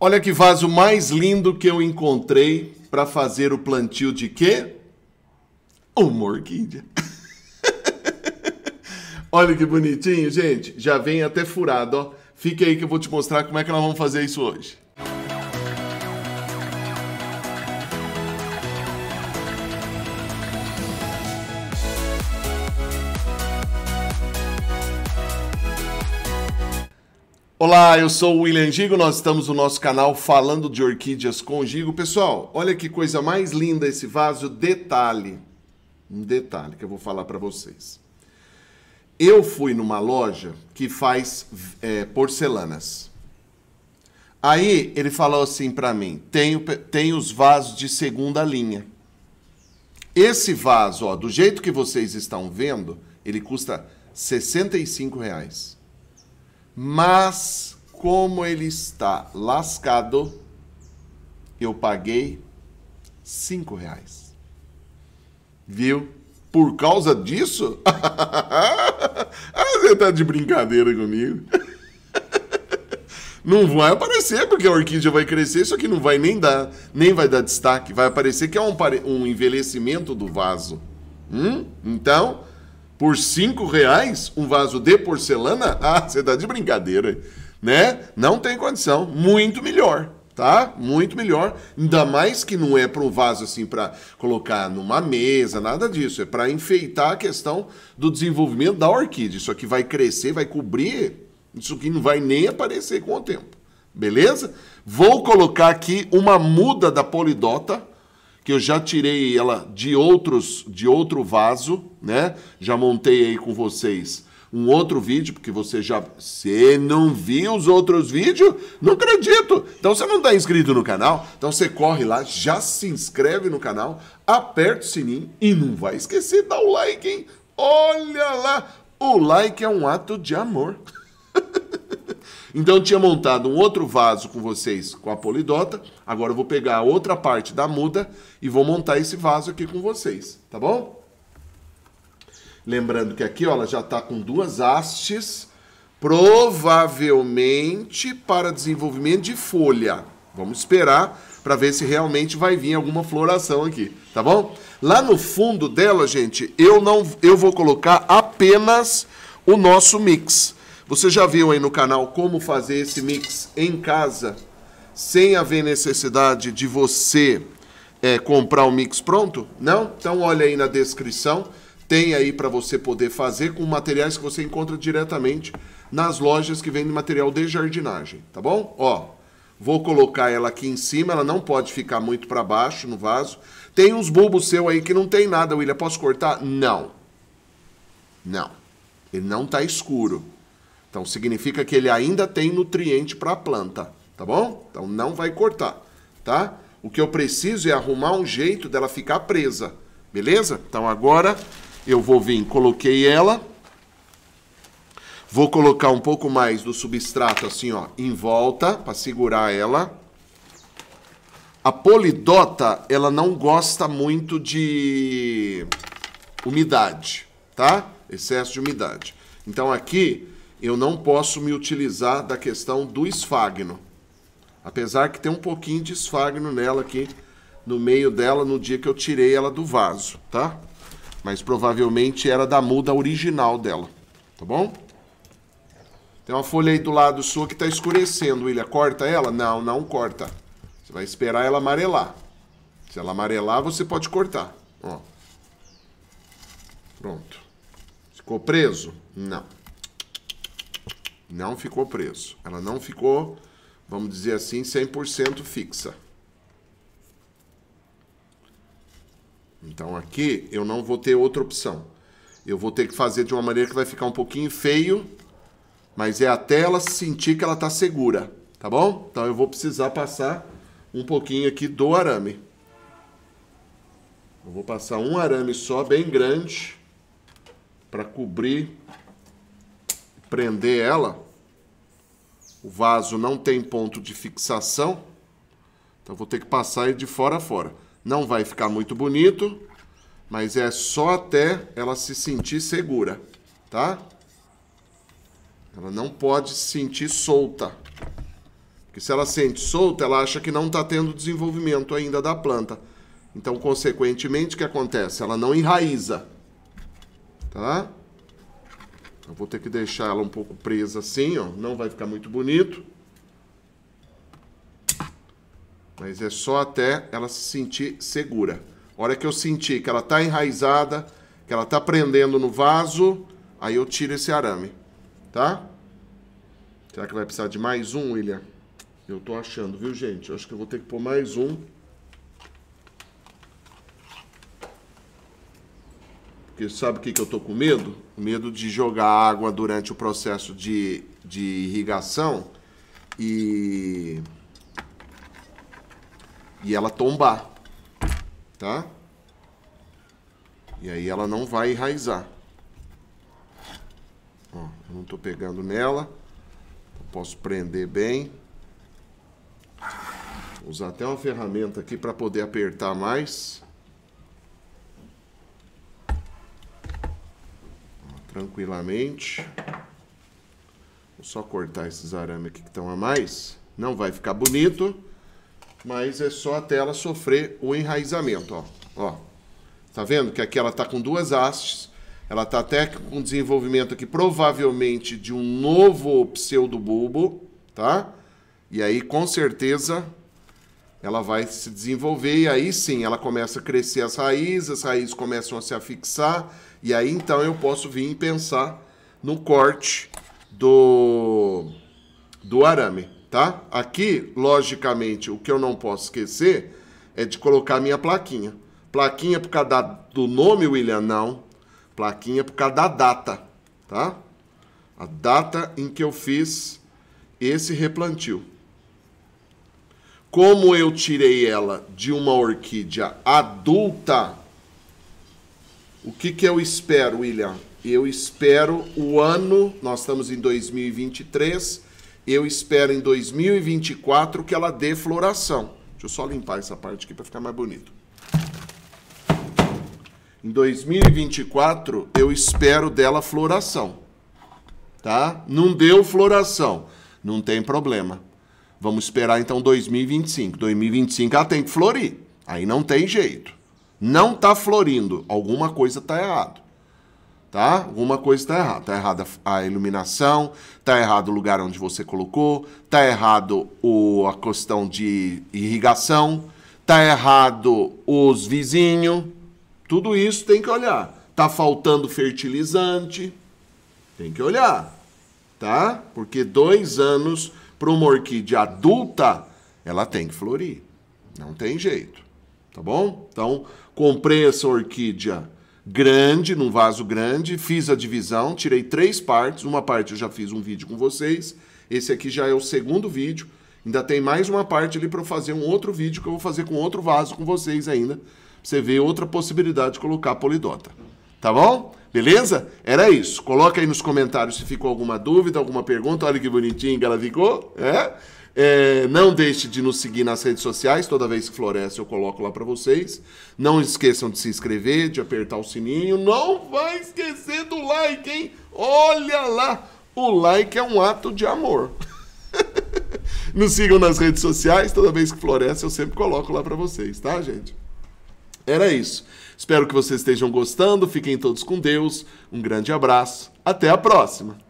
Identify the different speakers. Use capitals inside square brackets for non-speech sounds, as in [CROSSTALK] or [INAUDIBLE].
Speaker 1: Olha que vaso mais lindo que eu encontrei para fazer o plantio de quê? Uma orquídea. [LAUGHS] Olha que bonitinho, gente. Já vem até furado, ó. Fica aí que eu vou te mostrar como é que nós vamos fazer isso hoje. Olá, eu sou o William Gigo, nós estamos no nosso canal falando de orquídeas com Gigo. Pessoal, olha que coisa mais linda esse vaso, detalhe, um detalhe que eu vou falar para vocês. Eu fui numa loja que faz é, porcelanas. Aí ele falou assim para mim, tem, tem os vasos de segunda linha. Esse vaso, ó, do jeito que vocês estão vendo, ele custa 65 reais. Mas como ele está lascado, eu paguei cinco reais. Viu? Por causa disso? [LAUGHS] Ah, você tá de brincadeira comigo? [LAUGHS] Não vai aparecer, porque a orquídea vai crescer, isso aqui não vai nem dar, nem vai dar destaque. Vai aparecer que é um, um envelhecimento do vaso. Hum? Então, por cinco reais um vaso de porcelana? [LAUGHS] Ah, você tá de brincadeira, né? Não tem condição. Muito melhor, tá? Muito melhor. Ainda mais que não é para um vaso assim para colocar numa mesa, nada disso. É para enfeitar a questão do desenvolvimento da orquídea. Isso aqui vai crescer, vai cobrir. Isso aqui não vai nem aparecer com o tempo. Beleza? Vou colocar aqui uma muda da polidota que eu já tirei ela de outros de outro vaso, né? Já montei aí com vocês um outro vídeo, porque você já você não viu os outros vídeos? Não acredito. Então você não está inscrito no canal, então você corre lá, já se inscreve no canal, aperta o sininho e não vai esquecer de dar o like, hein? Olha lá, o like é um ato de amor. [LAUGHS] Então eu tinha montado um outro vaso com vocês com a polidota. Agora eu vou pegar a outra parte da muda e vou montar esse vaso aqui com vocês, tá bom? Lembrando que aqui ó, ela já está com duas hastes, provavelmente para desenvolvimento de folha. Vamos esperar para ver se realmente vai vir alguma floração aqui, tá bom? Lá no fundo dela, gente, eu não eu vou colocar apenas o nosso mix. Você já viu aí no canal como fazer esse mix em casa sem haver necessidade de você é, comprar o um mix pronto? Não? Então olha aí na descrição, tem aí para você poder fazer com materiais que você encontra diretamente nas lojas que vendem material de jardinagem, tá bom? Ó, vou colocar ela aqui em cima, ela não pode ficar muito para baixo no vaso. Tem uns bulbos seu aí que não tem nada, William, posso cortar? Não. Não. Ele não tá escuro. Então significa que ele ainda tem nutriente para a planta, tá bom? Então não vai cortar, tá? O que eu preciso é arrumar um jeito dela ficar presa, beleza? Então agora eu vou vir, coloquei ela, vou colocar um pouco mais do substrato assim, ó, em volta para segurar ela. A polidota, ela não gosta muito de umidade, tá? Excesso de umidade. Então aqui eu não posso me utilizar da questão do esfagno. Apesar que tem um pouquinho de esfagno nela aqui no meio dela no dia que eu tirei ela do vaso, tá? Mas provavelmente era da muda original dela, tá bom? Tem uma folha aí do lado sua que tá escurecendo, William. Corta ela? Não, não corta. Você vai esperar ela amarelar. Se ela amarelar, você pode cortar. Ó. Pronto. Ficou preso? Não. Não ficou preso. Ela não ficou, vamos dizer assim, 100% fixa. Então aqui eu não vou ter outra opção. Eu vou ter que fazer de uma maneira que vai ficar um pouquinho feio, mas é até ela sentir que ela está segura, tá bom? Então eu vou precisar passar um pouquinho aqui do arame. Eu vou passar um arame só bem grande para cobrir prender ela. O vaso não tem ponto de fixação, então vou ter que passar ele de fora a fora. Não vai ficar muito bonito, mas é só até ela se sentir segura, tá? Ela não pode se sentir solta. Porque se ela sente solta, ela acha que não está tendo desenvolvimento ainda da planta. Então, consequentemente, o que acontece? Ela não enraiza, tá? Eu vou ter que deixar ela um pouco presa assim, ó. Não vai ficar muito bonito. Mas é só até ela se sentir segura. A hora que eu sentir que ela está enraizada, que ela está prendendo no vaso, aí eu tiro esse arame, tá? Será que vai precisar de mais um, William? Eu tô achando, viu, gente? Eu acho que eu vou ter que pôr mais um. Porque sabe o que, que eu tô com medo? Medo de jogar água durante o processo de, de irrigação e. e ela tombar. Tá? E aí ela não vai enraizar. Ó, eu não tô pegando nela. Posso prender bem. Vou usar até uma ferramenta aqui para poder apertar mais. tranquilamente. Vou só cortar esses arames aqui que estão a mais. Não vai ficar bonito, mas é só até ela sofrer o enraizamento, ó. ó. Tá vendo que aqui ela tá com duas hastes, ela tá até com desenvolvimento aqui provavelmente de um novo pseudobulbo, tá? E aí com certeza ela vai se desenvolver e aí sim ela começa a crescer as raízes, as raízes começam a se afixar e aí então eu posso vir e pensar no corte do, do arame, tá? Aqui, logicamente, o que eu não posso esquecer é de colocar minha plaquinha. Plaquinha por causa da, do nome, William? Não. Plaquinha por causa da data, tá? A data em que eu fiz esse replantio. Como eu tirei ela de uma orquídea adulta, o que, que eu espero, William? Eu espero o ano, nós estamos em 2023, eu espero em 2024 que ela dê floração. Deixa eu só limpar essa parte aqui para ficar mais bonito. Em 2024, eu espero dela floração. Tá? Não deu floração, não tem problema. Vamos esperar então 2025. 2025 ela tem que florir. Aí não tem jeito. Não tá florindo. Alguma coisa tá errado. Tá? Alguma coisa tá errada. Tá errada a iluminação, tá errado o lugar onde você colocou, tá errado o, a questão de irrigação, tá errado os vizinhos. Tudo isso tem que olhar. Tá faltando fertilizante. Tem que olhar. Tá? Porque dois anos para uma orquídea adulta, ela tem que florir. Não tem jeito. Tá bom? Então, comprei essa orquídea grande, num vaso grande, fiz a divisão, tirei três partes. Uma parte eu já fiz um vídeo com vocês. Esse aqui já é o segundo vídeo. Ainda tem mais uma parte ali para fazer um outro vídeo que eu vou fazer com outro vaso com vocês ainda. Pra você vê outra possibilidade de colocar polidota. Tá bom? Beleza? Era isso. Coloca aí nos comentários se ficou alguma dúvida, alguma pergunta. Olha que bonitinho que ela ficou. É? É, não deixe de nos seguir nas redes sociais. Toda vez que floresce, eu coloco lá para vocês. Não esqueçam de se inscrever, de apertar o sininho. Não vai esquecer do like, hein? Olha lá! O like é um ato de amor. [LAUGHS] nos sigam nas redes sociais. Toda vez que floresce, eu sempre coloco lá para vocês, tá, gente? Era isso. Espero que vocês estejam gostando. Fiquem todos com Deus. Um grande abraço. Até a próxima.